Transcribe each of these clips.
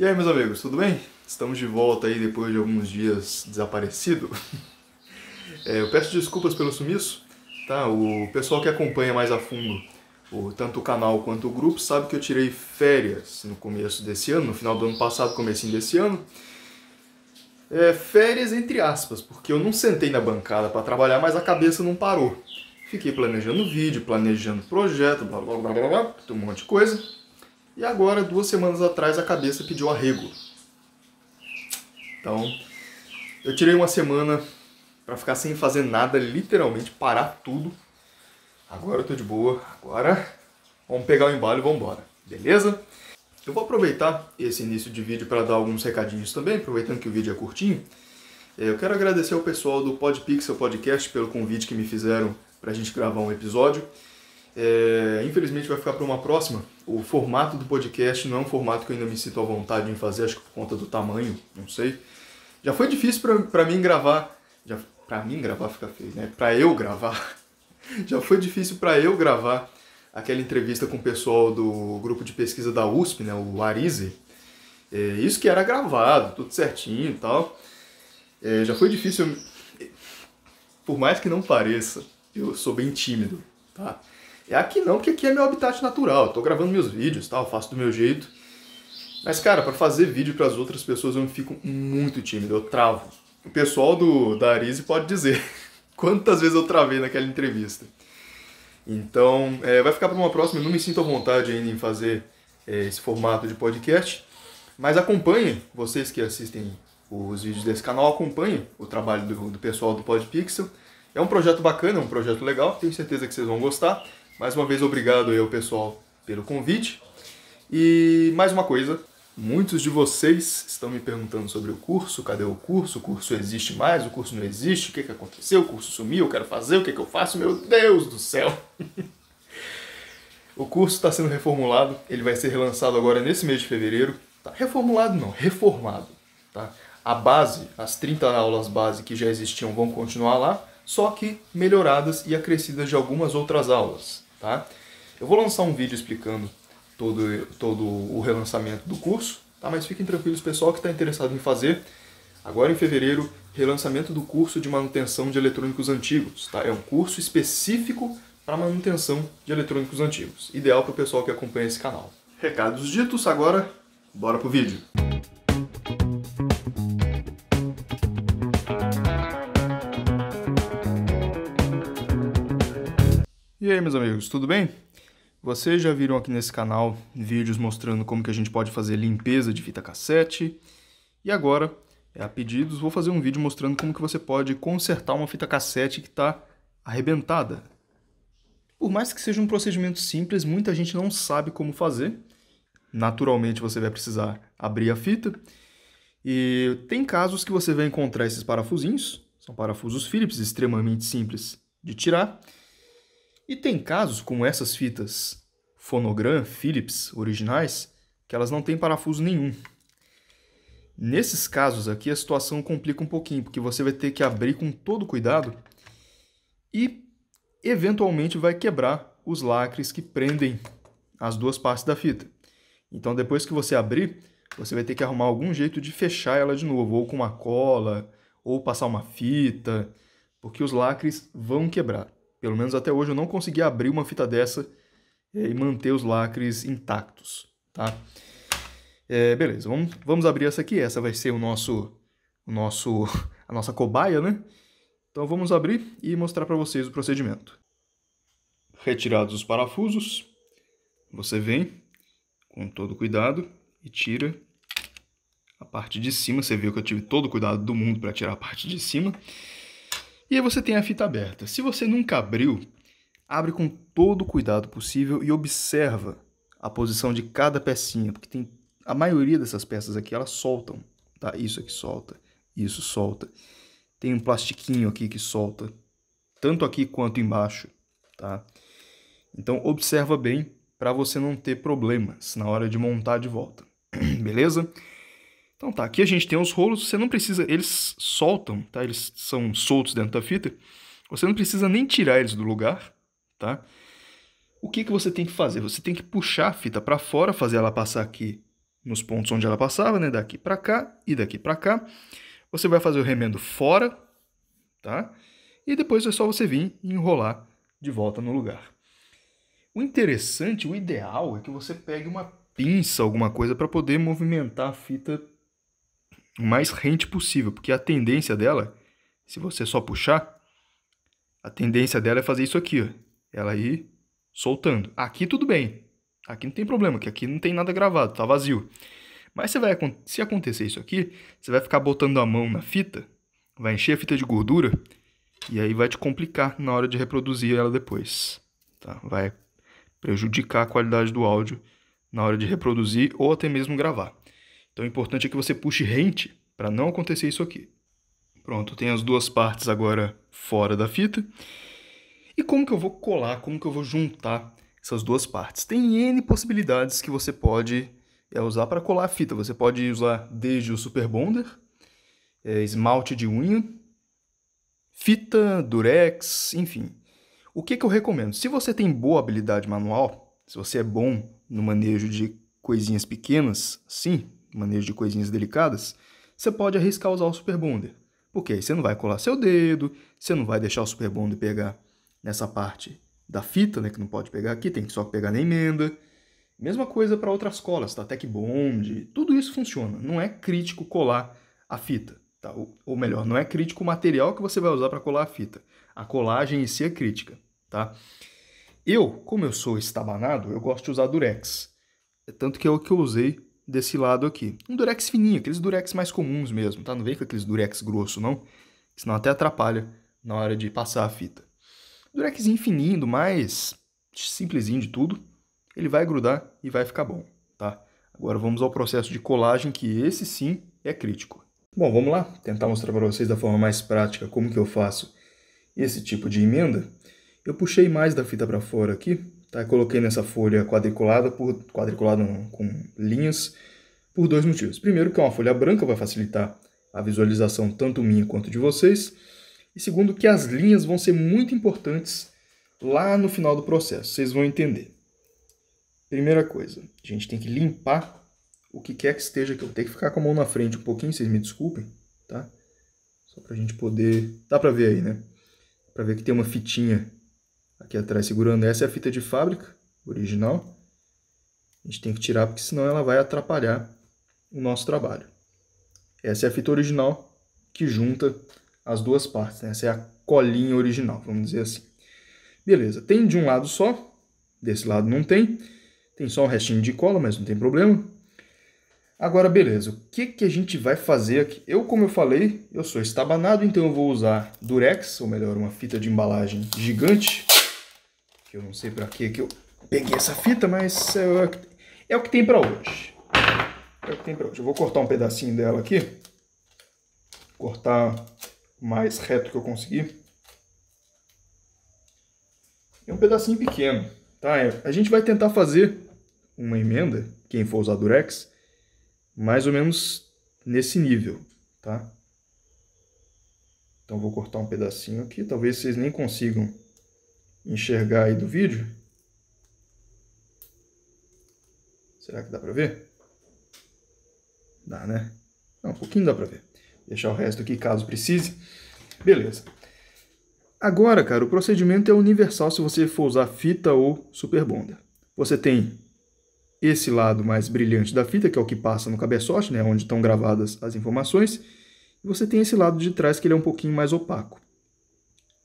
E aí, meus amigos, tudo bem? Estamos de volta aí depois de alguns dias desaparecido. É, eu peço desculpas pelo sumiço, tá? O pessoal que acompanha mais a fundo o, tanto o canal quanto o grupo sabe que eu tirei férias no começo desse ano, no final do ano passado, comecinho desse ano. É, férias entre aspas, porque eu não sentei na bancada para trabalhar, mas a cabeça não parou. Fiquei planejando vídeo, planejando projeto, blá blá blá blá, blá um monte de coisa. E agora, duas semanas atrás, a cabeça pediu arrego. Então, eu tirei uma semana para ficar sem fazer nada, literalmente parar tudo. Agora eu tô de boa. Agora vamos pegar o embalo e vamos embora. Beleza? Eu vou aproveitar esse início de vídeo para dar alguns recadinhos também, aproveitando que o vídeo é curtinho. É, eu quero agradecer ao pessoal do Podpixel Podcast pelo convite que me fizeram para a gente gravar um episódio. É, infelizmente vai ficar para uma próxima. O formato do podcast não é um formato que eu ainda me sinto à vontade em fazer, acho que por conta do tamanho, não sei. Já foi difícil para mim gravar. Já, mim gravar fica feio, né? para eu gravar. Já foi difícil para eu gravar aquela entrevista com o pessoal do grupo de pesquisa da USP, né? O Arise. É, isso que era gravado, tudo certinho e tal. É, já foi difícil. Por mais que não pareça, eu sou bem tímido, tá? é Aqui não, porque aqui é meu habitat natural. Eu tô gravando meus vídeos, tal, faço do meu jeito. Mas, cara, para fazer vídeo para as outras pessoas eu fico muito tímido, eu travo. O pessoal do, da Arise pode dizer quantas vezes eu travei naquela entrevista. Então, é, vai ficar para uma próxima. Eu não me sinto à vontade ainda em fazer é, esse formato de podcast. Mas acompanhe, vocês que assistem os vídeos desse canal, acompanhe o trabalho do, do pessoal do Podpixel. É um projeto bacana, é um projeto legal, tenho certeza que vocês vão gostar. Mais uma vez, obrigado aí ao pessoal pelo convite. E mais uma coisa, muitos de vocês estão me perguntando sobre o curso, cadê o curso, o curso existe mais, o curso não existe, o que, que aconteceu, o curso sumiu, eu quero fazer, o que, que eu faço, meu Deus do céu! o curso está sendo reformulado, ele vai ser relançado agora nesse mês de fevereiro. Tá, reformulado não, reformado. Tá? A base, as 30 aulas base que já existiam vão continuar lá, só que melhoradas e acrescidas de algumas outras aulas tá? Eu vou lançar um vídeo explicando todo, todo o relançamento do curso, tá? Mas fiquem tranquilos, pessoal que está interessado em fazer. Agora em fevereiro, relançamento do curso de manutenção de eletrônicos antigos, tá? É um curso específico para manutenção de eletrônicos antigos, ideal para o pessoal que acompanha esse canal. Recados ditos, agora bora pro vídeo. E aí, meus amigos, tudo bem? Vocês já viram aqui nesse canal vídeos mostrando como que a gente pode fazer limpeza de fita cassete. E agora, é a pedidos, vou fazer um vídeo mostrando como que você pode consertar uma fita cassete que está arrebentada. Por mais que seja um procedimento simples, muita gente não sabe como fazer. Naturalmente você vai precisar abrir a fita. E tem casos que você vai encontrar esses parafusinhos, são parafusos Phillips, extremamente simples de tirar. E tem casos como essas fitas Fonogram, Philips, originais, que elas não têm parafuso nenhum. Nesses casos aqui a situação complica um pouquinho, porque você vai ter que abrir com todo cuidado e eventualmente vai quebrar os lacres que prendem as duas partes da fita. Então depois que você abrir, você vai ter que arrumar algum jeito de fechar ela de novo, ou com uma cola, ou passar uma fita, porque os lacres vão quebrar. Pelo menos até hoje eu não consegui abrir uma fita dessa eh, e manter os lacres intactos, tá? É, beleza, vamos, vamos abrir essa aqui. Essa vai ser o nosso, o nosso, a nossa cobaia, né? Então vamos abrir e mostrar para vocês o procedimento. Retirados os parafusos, você vem com todo cuidado e tira a parte de cima. Você viu que eu tive todo o cuidado do mundo para tirar a parte de cima. E aí você tem a fita aberta. Se você nunca abriu, abre com todo o cuidado possível e observa a posição de cada pecinha, porque tem a maioria dessas peças aqui, elas soltam, tá? Isso aqui solta, isso solta. Tem um plastiquinho aqui que solta, tanto aqui quanto embaixo, tá? Então observa bem para você não ter problemas na hora de montar de volta. Beleza? Então tá, aqui a gente tem os rolos, você não precisa, eles soltam, tá? Eles são soltos dentro da fita. Você não precisa nem tirar eles do lugar, tá? O que que você tem que fazer? Você tem que puxar a fita para fora, fazer ela passar aqui nos pontos onde ela passava, né? Daqui para cá e daqui para cá. Você vai fazer o remendo fora, tá? E depois é só você vir e enrolar de volta no lugar. O interessante, o ideal é que você pegue uma pinça, alguma coisa para poder movimentar a fita mais rente possível, porque a tendência dela, se você só puxar, a tendência dela é fazer isso aqui, ó. Ela ir soltando. Aqui tudo bem. Aqui não tem problema, que aqui não tem nada gravado, tá vazio. Mas você vai, se acontecer isso aqui, você vai ficar botando a mão na fita, vai encher a fita de gordura e aí vai te complicar na hora de reproduzir ela depois. Tá? Vai prejudicar a qualidade do áudio na hora de reproduzir ou até mesmo gravar. Então o importante é que você puxe rente para não acontecer isso aqui. Pronto, tem as duas partes agora fora da fita. E como que eu vou colar, como que eu vou juntar essas duas partes? Tem N possibilidades que você pode é, usar para colar a fita. Você pode usar desde o Super Bonder, é, esmalte de unha, fita, durex, enfim. O que, que eu recomendo? Se você tem boa habilidade manual, se você é bom no manejo de coisinhas pequenas, sim, manejo de coisinhas delicadas, você pode arriscar usar o Super Bonder. Porque aí você não vai colar seu dedo, você não vai deixar o Super Bonder pegar nessa parte da fita, né, que não pode pegar aqui, tem que só pegar na emenda. Mesma coisa para outras colas, tá? Tech Bond, tudo isso funciona. Não é crítico colar a fita, tá? Ou, ou melhor, não é crítico o material que você vai usar para colar a fita. A colagem em si é crítica, tá? Eu, como eu sou estabanado, eu gosto de usar Durex. É tanto que é o que eu usei desse lado aqui. Um durex fininho, aqueles durex mais comuns mesmo, tá? Não vem com aqueles durex grosso, não. Senão até atrapalha na hora de passar a fita. Durexzinho fininho, do mais simplesinho de tudo. Ele vai grudar e vai ficar bom, tá? Agora vamos ao processo de colagem, que esse sim é crítico. Bom, vamos lá tentar mostrar para vocês da forma mais prática como que eu faço esse tipo de emenda. Eu puxei mais da fita para fora aqui, Tá? Coloquei nessa folha quadriculada, por quadriculada com linhas, por dois motivos. Primeiro, que é uma folha branca, vai facilitar a visualização tanto minha quanto de vocês. E segundo, que as linhas vão ser muito importantes lá no final do processo, vocês vão entender. Primeira coisa, a gente tem que limpar o que quer que esteja aqui. Eu tenho que ficar com a mão na frente um pouquinho, vocês me desculpem, tá? Só pra gente poder... Dá pra ver aí, né? Pra ver que tem uma fitinha aqui atrás segurando essa é a fita de fábrica original. A gente tem que tirar porque senão ela vai atrapalhar o nosso trabalho. Essa é a fita original que junta as duas partes, né? essa é a colinha original, vamos dizer assim. Beleza, tem de um lado só, desse lado não tem, tem só um restinho de cola, mas não tem problema. Agora, beleza, o que, que a gente vai fazer aqui? Eu, como eu falei, eu sou estabanado, então eu vou usar durex, ou melhor, uma fita de embalagem gigante que eu não sei para que que eu peguei essa fita, mas é, o que é tem para hoje. É o que tem para hoje. Eu vou cortar um pedacinho dela aqui. Cortar o mais reto que eu conseguir. É um pedacinho pequeno, tá? É, a gente vai tentar fazer uma emenda, quem for usar Durex, mais ou menos nesse nível, tá? Então vou cortar um pedacinho aqui, talvez vocês nem consigam enxergar aí do vídeo. Será que dá para ver? Dá, né? Não, um pouquinho dá para ver. Deixar o resto aqui caso precise. Beleza. Agora, cara, o procedimento é universal se você for usar fita ou superbonda. Você tem esse lado mais brilhante da fita, que é o que passa no cabeçote, né, onde estão gravadas as informações, e você tem esse lado de trás que ele é um pouquinho mais opaco.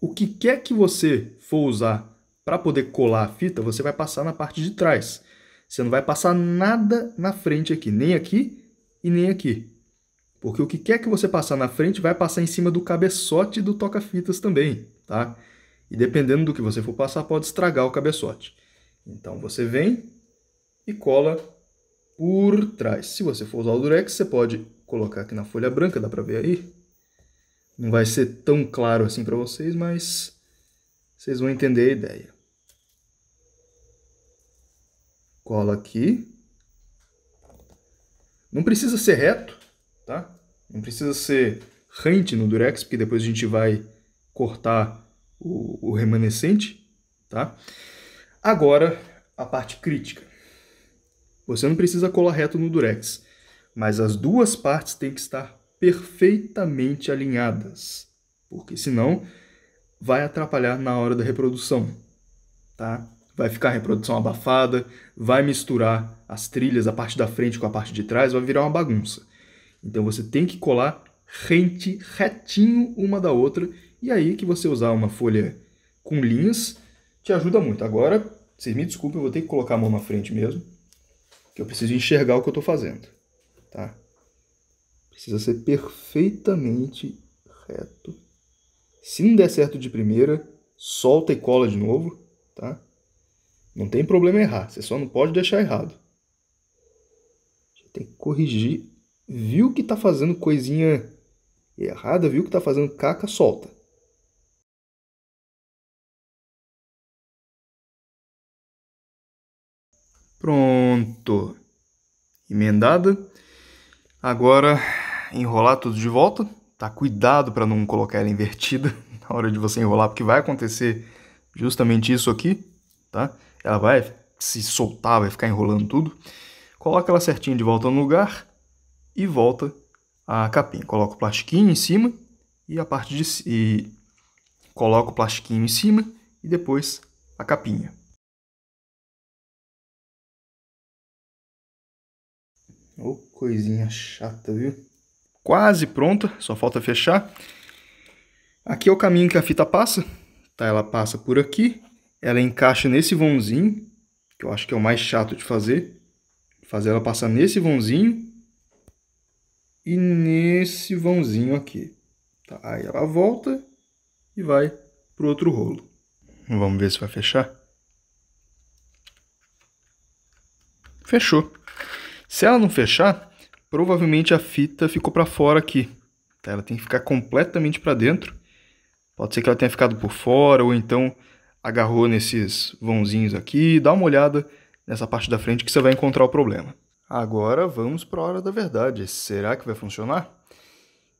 O que quer que você for usar para poder colar a fita, você vai passar na parte de trás. Você não vai passar nada na frente aqui, nem aqui e nem aqui. Porque o que quer que você passar na frente vai passar em cima do cabeçote do toca-fitas também, tá? E dependendo do que você for passar, pode estragar o cabeçote. Então você vem e cola por trás. Se você for usar o durex, você pode colocar aqui na folha branca, dá para ver aí? Não vai ser tão claro assim para vocês, mas vocês vão entender a ideia. Cola aqui. Não precisa ser reto, tá? Não precisa ser rente no durex, porque depois a gente vai cortar o, o remanescente, tá? Agora, a parte crítica. Você não precisa colar reto no durex, mas as duas partes têm que estar perfeitamente alinhadas, porque senão vai atrapalhar na hora da reprodução, tá? Vai ficar a reprodução abafada, vai misturar as trilhas, a parte da frente com a parte de trás, vai virar uma bagunça. Então você tem que colar rente, retinho uma da outra, e aí que você usar uma folha com linhas te ajuda muito. Agora, vocês me desculpem, eu vou ter que colocar a mão na frente mesmo, que eu preciso enxergar o que eu estou fazendo, tá? Precisa ser perfeitamente reto. Se não der certo de primeira, solta e cola de novo, tá? Não tem problema errar, você só não pode deixar errado. Tem que corrigir. Viu que tá fazendo coisinha errada, viu que tá fazendo caca, solta. Pronto. Emendada. Agora enrolar tudo de volta, tá? Cuidado para não colocar ela invertida na hora de você enrolar, porque vai acontecer justamente isso aqui, tá? Ela vai se soltar, vai ficar enrolando tudo. Coloca ela certinha de volta no lugar e volta a capinha. Coloca o plastiquinho em cima e a parte de e coloca o plastiquinho em cima e depois a capinha. Ô, oh, coisinha chata, viu? quase pronta, só falta fechar. Aqui é o caminho que a fita passa, tá? Ela passa por aqui, ela encaixa nesse vãozinho, que eu acho que é o mais chato de fazer. Fazer ela passar nesse vãozinho e nesse vãozinho aqui. Tá? Aí ela volta e vai pro outro rolo. Vamos ver se vai fechar. Fechou. Se ela não fechar, provavelmente a fita ficou para fora aqui. Tá? Ela tem que ficar completamente para dentro. Pode ser que ela tenha ficado por fora ou então agarrou nesses vãozinhos aqui. Dá uma olhada nessa parte da frente que você vai encontrar o problema. Agora vamos para a hora da verdade. Será que vai funcionar?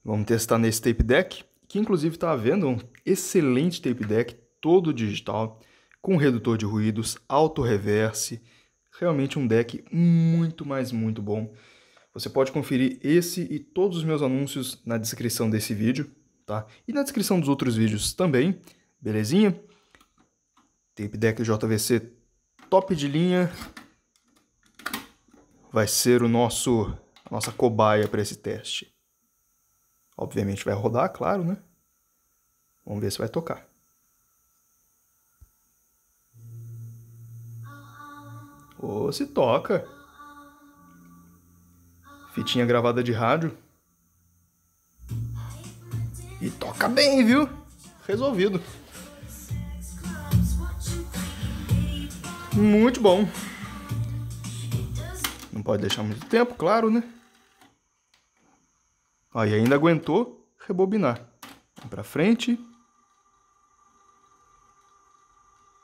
Vamos testar nesse tape deck, que inclusive está vendo um excelente tape deck todo digital, com redutor de ruídos, auto reverse, realmente um deck muito, mais muito bom. Você pode conferir esse e todos os meus anúncios na descrição desse vídeo, tá? E na descrição dos outros vídeos também, belezinha? Tape Deck JVC top de linha vai ser o nosso a nossa cobaia para esse teste. Obviamente vai rodar, claro, né? Vamos ver se vai tocar. Ou oh, se toca fitinha gravada de rádio. E toca bem, viu? Resolvido. Muito bom. Não pode deixar muito tempo, claro, né? Aí ainda aguentou rebobinar. Vem pra frente.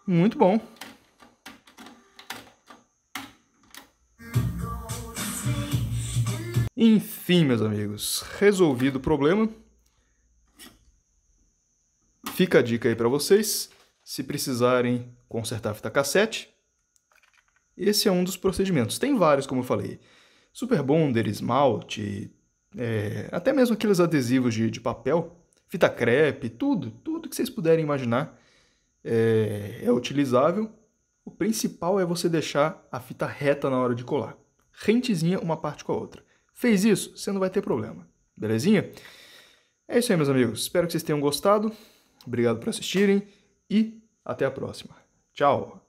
Muito bom. Enfim, meus amigos, resolvido o problema. Fica a dica aí para vocês, se precisarem consertar a fita cassete. Esse é um dos procedimentos. Tem vários, como eu falei. Super Bonder, esmalte, é, até mesmo aqueles adesivos de, de, papel, fita crepe, tudo, tudo que vocês puderem imaginar é, é utilizável. O principal é você deixar a fita reta na hora de colar, rentezinha uma parte com a outra. Fez isso, você não vai ter problema. Belezinha? É isso aí, meus amigos. Espero que vocês tenham gostado. Obrigado por assistirem e até a próxima. Tchau!